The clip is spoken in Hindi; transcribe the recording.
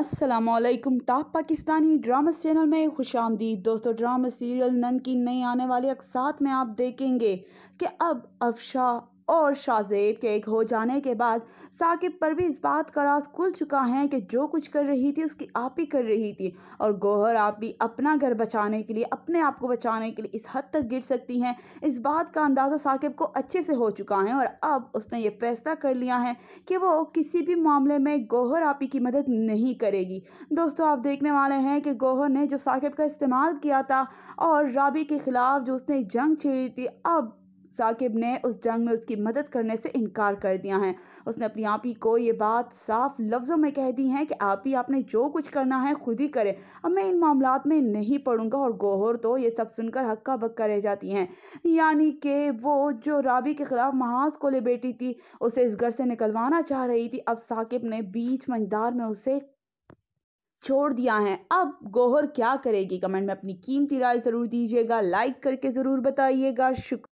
Aslam top Pakistani drama channel में खुश आमदीद दोस्तों ड्रामा सीरियल नन की नई आने वाली अकसात में आप देखेंगे कि अब अफशा और शाहजेब के एक हो जाने के बाद साकिब पर भी इस बात का राज खुल चुका है कि जो कुछ कर रही थी उसकी आप ही कर रही थी और गोहर आप भी अपना घर बचाने के लिए अपने आप को बचाने के लिए इस हद तक गिर सकती हैं इस बात का अंदाज़ा साकिब को अच्छे से हो चुका है और अब उसने ये फैसला कर लिया है कि वो किसी भी मामले में गोहर आपी की मदद नहीं करेगी दोस्तों आप देखने वाले हैं कि गोहर ने जो साकिब का इस्तेमाल किया था और राबी के ख़िलाफ़ जो उसने जंग छेड़ी थी अब साकिब ने उस जंग में उसकी मदद करने से इनकार कर दिया है उसने अपनी आप ही को ये बात साफ लफ्ज़ों में कह दी है कि आप ही आपने जो कुछ करना है खुद ही करें अब मैं इन मामला में नहीं पढ़ूंगा और गोहर तो ये सब सुनकर हक्का बक्का रह जाती हैं यानी कि वो जो राबी के खिलाफ महाज को ले बेटी थी उसे इस घर से निकलवाना चाह रही थी अब साकिब ने बीच मंदार में उसे छोड़ दिया है अब गोहर क्या करेगी कमेंट में अपनी कीमती राय ज़रूर दीजिएगा लाइक करके ज़रूर बताइएगा शुक्र